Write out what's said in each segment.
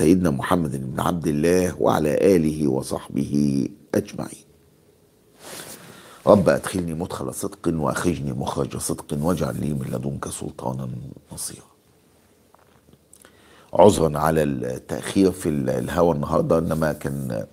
سيدنا محمد بن عبد الله وعلى آله وصحبه أجمعين رب أدخلني مدخل صدق وأخرجني مخرج صدق واجعل لي من لدنك سلطانا نصيرا عذرا على التأخير في الهوى النهاردة إنما كان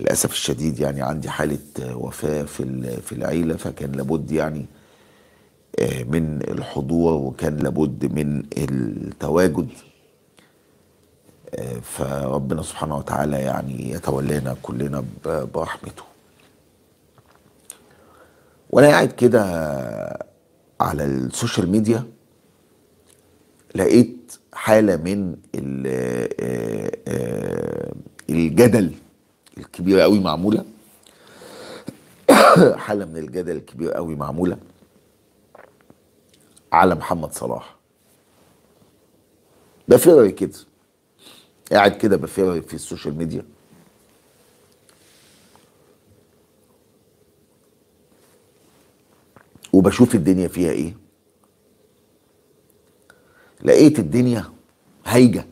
للأسف الشديد يعني عندي حالة وفاة في في العيلة فكان لابد يعني آه، من الحضور وكان لابد من التواجد فربنا سبحانه وتعالى يعني يتولانا كلنا برحمته وانا قاعد كده على السوشيال ميديا لقيت حاله من آه، آه، الجدل الكبيره قوي معموله حاله من الجدل الكبيره قوي معموله على محمد صلاح ده في رايي كده قاعد كده بفهم في السوشيال ميديا وبشوف الدنيا فيها ايه لقيت الدنيا هايجه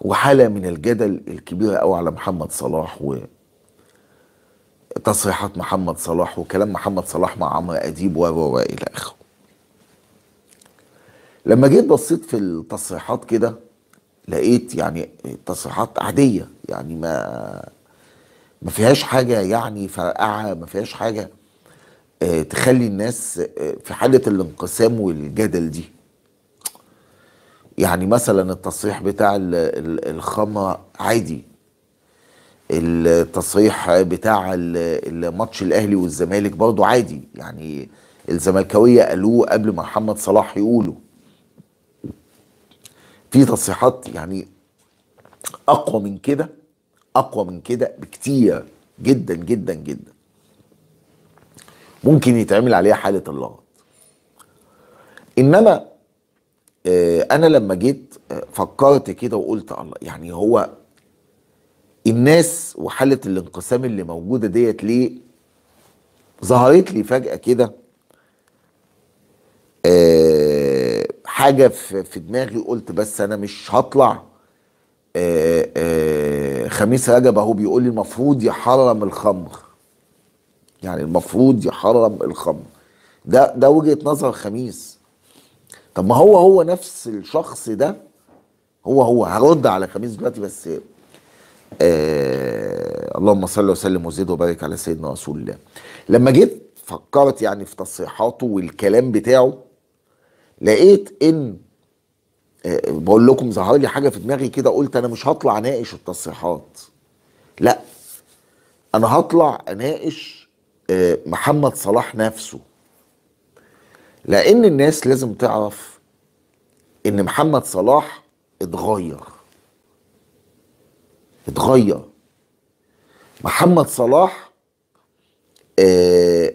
وحاله من الجدل الكبيره قوي على محمد صلاح و تصريحات محمد صلاح وكلام محمد صلاح مع عمرو اديب و و الى اخره لما جيت بصيت في التصريحات كده لقيت يعني تصريحات عاديه يعني ما ما فيهاش حاجه يعني فرقعه ما فيهاش حاجه آه، تخلي الناس آه، في حاله الانقسام والجدل دي يعني مثلا التصريح بتاع الخامة عادي التصريح بتاع الماتش الاهلي والزمالك برضه عادي يعني الزملكاويه قالوه قبل ما محمد صلاح يقوله في تصريحات يعني اقوى من كده اقوى من كده بكتير جدا جدا جدا ممكن يتعمل عليها حاله اللغط انما آه، انا لما جيت آه، فكرت كده وقلت الله يعني هو الناس وحاله الانقسام اللي موجوده ديت ليه ظهرت لي فجاه كده آه حاجه في, في دماغي قلت بس انا مش هطلع آه، آه، خميس رجب اهو بيقول لي المفروض يحرم الخمر يعني المفروض يحرم الخمر ده ده وجهه نظر خميس طب ما هو هو نفس الشخص ده هو هو هرد على خميس دلوقتي بس آه اللهم صل وسلم وزد وبارك على سيدنا رسول الله لما جيت فكرت يعني في تصريحاته والكلام بتاعه لقيت ان آه، بقول لكم ظهر لي حاجه في دماغي كده قلت انا مش هطلع اناقش التصريحات لا انا هطلع اناقش آه، محمد صلاح نفسه لان الناس لازم تعرف ان محمد صلاح اتغير اتغير محمد صلاح آه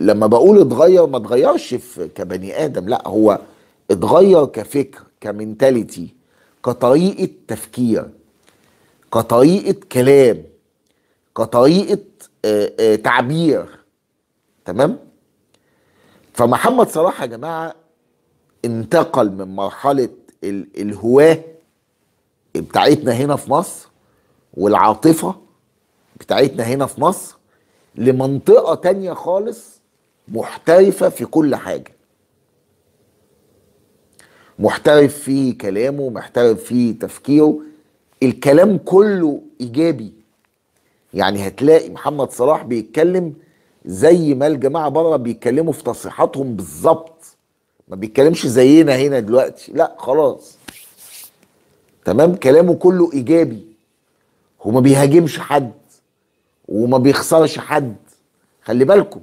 لما بقول اتغير ما اتغيرش كبني ادم لا هو اتغير كفكر كمنتاليتي كطريقه تفكير كطريقه كلام كطريقه آآ آه، آآ آه، تعبير تمام فمحمد صلاح يا جماعه انتقل من مرحله الهواه بتاعتنا هنا في مصر والعاطفه بتاعتنا هنا في مصر لمنطقه تانية خالص محترفه في كل حاجه محترف في كلامه محترف في تفكيره الكلام كله ايجابي يعني هتلاقي محمد صلاح بيتكلم زي ما الجماعه بره بيتكلموا في تصريحاتهم بالظبط ما بيتكلمش زينا هنا دلوقتي لا خلاص تمام كلامه كله ايجابي وما بيهاجمش حد وما بيخسرش حد خلي بالكم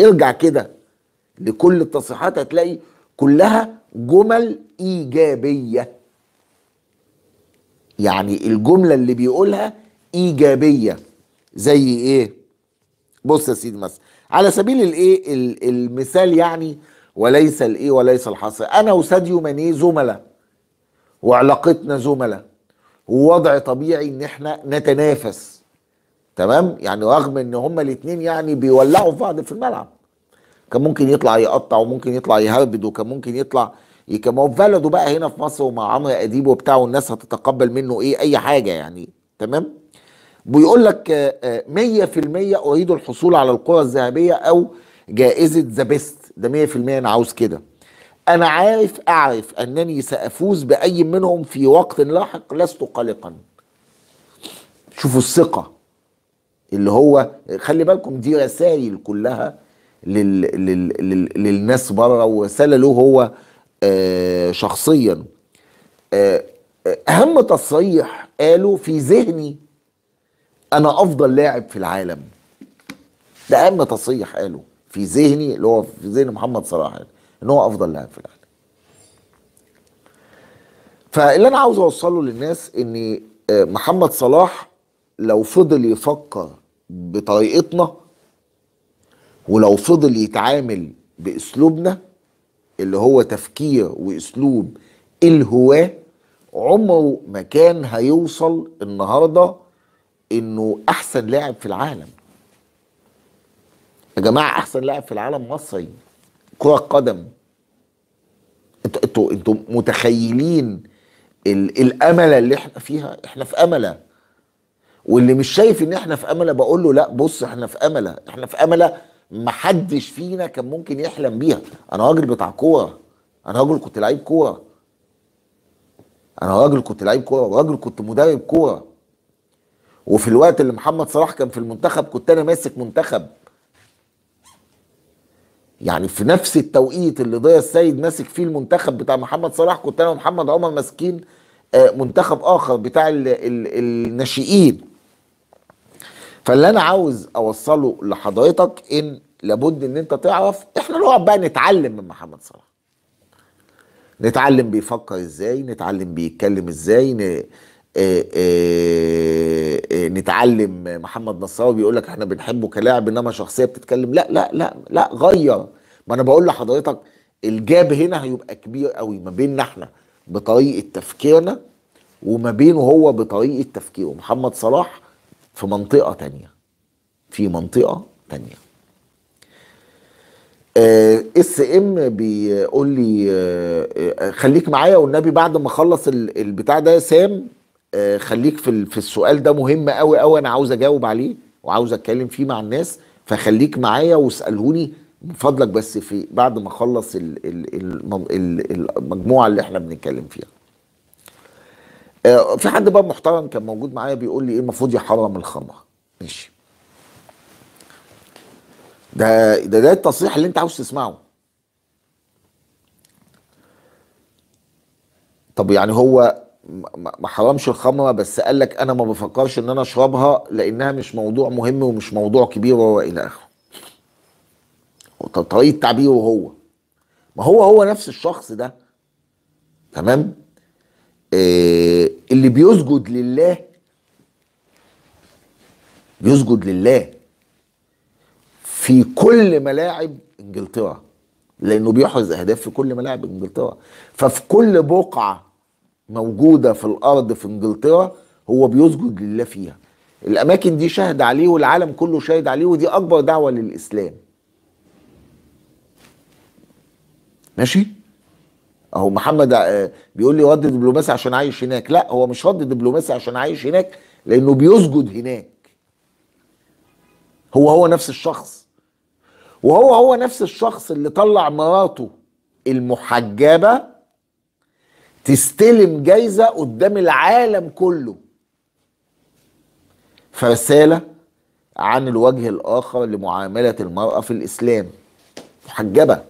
ارجع كده لكل التصريحات هتلاقي كلها جمل ايجابيه يعني الجمله اللي بيقولها ايجابيه زي ايه بص يا سيدي مثلا على سبيل الايه المثال يعني وليس الايه وليس الحصر انا وساديو ماني زملاء وعلاقتنا زملاء ووضع طبيعي ان احنا نتنافس تمام يعني رغم ان هما الاثنين يعني بيولعوا في بعض في الملعب كان ممكن يطلع يقطع وممكن يطلع يهربد وكان ممكن يطلع كان هو في بلده بقى هنا في مصر ومع عمرو اديب وبتاع والناس هتتقبل منه ايه اي حاجه يعني تمام بيقول لك 100% آه، آه، اريد الحصول على الكره الذهبيه او جائزه ذا بيست ده 100% انا عاوز كده انا عارف اعرف انني سافوز باي منهم في وقت لاحق لست قلقا شوفوا الثقه اللي هو خلي بالكم دي رسائل كلها لل لل لل للناس بره ورساله له هو آه شخصيا آه،, آه اهم تصريح قاله في ذهني انا افضل لاعب في العالم ده اهم تصريح قاله في ذهني اللي هو في ذهن محمد صلاح ان هو افضل لاعب في العالم فاللي انا عاوز اوصله للناس ان آه، محمد صلاح لو فضل يفكر بطريقتنا ولو فضل يتعامل باسلوبنا اللي هو تفكير واسلوب الهواه عمره ما كان هيوصل النهارده انه احسن لاعب في العالم يا جماعه احسن لاعب في العالم مصري كره قدم انتوا انتوا متخيلين الامله اللي احنا فيها احنا في امله واللي مش شايف ان احنا في امله بقول له لا بص احنا في امله احنا في امله ما حدش فينا كان ممكن يحلم بيها انا راجل بتاع كوره انا راجل كنت لعيب كوره انا راجل كنت لعيب كوره وراجل كنت مدرب كوره وفي الوقت اللي محمد صلاح كان في المنتخب كنت انا ماسك منتخب يعني في نفس التوقيت اللي ضيا السيد ماسك فيه المنتخب بتاع محمد صلاح كنت انا ومحمد عمر ماسكين آه، منتخب اخر بتاع الناشئين فاللي انا عاوز اوصله لحضرتك ان لابد ان انت تعرف احنا نقعد بقى نتعلم من محمد صلاح نتعلم بيفكر ازاي نتعلم بيتكلم ازاي ن... نتعلم محمد نصاوي بيقول لك احنا بنحبه كلاعب انما شخصيه بتتكلم لا لا لا لا غير ما انا بقول لحضرتك الجاب هنا هيبقى كبير قوي ما بيننا احنا بطريقه تفكيرنا وما بينه هو بطريقه تفكيره محمد صلاح في منطقة تانية في منطقة تانية اس آه، ام بيقول لي آه، آه، خليك معايا والنبي بعد ما اخلص البتاع ده يا سام خليك في في السؤال ده مهم قوي قوي انا عاوز اجاوب عليه وعاوز اتكلم فيه مع الناس فخليك معايا واسالهوني من فضلك بس في بعد ما اخلص المجموعه اللي احنا بنتكلم فيها في حد بقى محترم كان موجود معايا بيقول لي ايه المفروض يحرم الخمر ماشي ده ده ده التصريح اللي انت عاوز تسمعه طب يعني هو ما حرمش الخمره بس قال لك انا ما بفكرش ان انا اشربها لانها مش موضوع مهم ومش موضوع كبير والى اخره طريقه تعبيره هو ما هو هو نفس الشخص ده تمام آه، اللي بيسجد لله بيسجد لله في كل ملاعب انجلترا لانه بيحرز اهداف في كل ملاعب انجلترا ففي كل بقعه موجوده في الارض في انجلترا هو بيسجد لله فيها الاماكن دي شاهد عليه والعالم كله شاهد عليه ودي اكبر دعوه للاسلام ماشي هو محمد آه، بيقول لي رد دبلوماسي عشان عايش هناك لا هو مش رد دبلوماسي عشان عايش هناك لانه بيسجد هناك هو هو نفس الشخص وهو هو نفس الشخص اللي طلع مراته المحجبه تستلم جايزه قدام العالم كله فرساله عن الوجه الاخر لمعامله المراه في الاسلام محجبه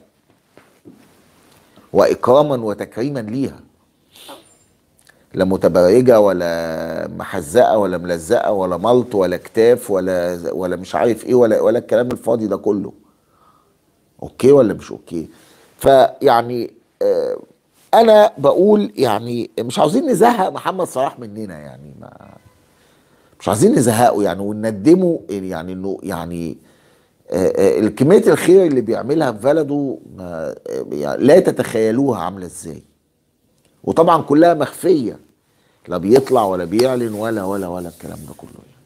واكراما وتكريما ليها لا متبرجه ولا محزقه ولا ملزقه ولا ملط ولا كتاف ولا ولا مش عارف ايه ولا ولا الكلام الفاضي ده كله اوكي ولا مش اوكي فيعني آه انا بقول يعني مش عاوزين نزهق محمد صلاح مننا يعني ما مش عايزين نزهقه يعني ونندمه يعني انه يعني آه، آه، الكميه الخير اللي بيعملها في بلده آه، يعني لا تتخيلوها عامله ازاي وطبعا كلها مخفيه لا بيطلع ولا بيعلن ولا ولا ولا الكلام ده كله يعني.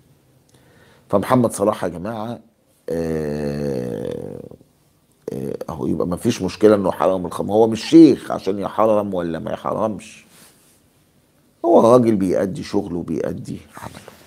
فمحمد صلاح يا جماعه اهو يبقى ما فيش مشكله انه حرم الخمر هو مش شيخ عشان يحرم ولا ما يحرمش هو راجل بيأدي شغله بيأدي عمله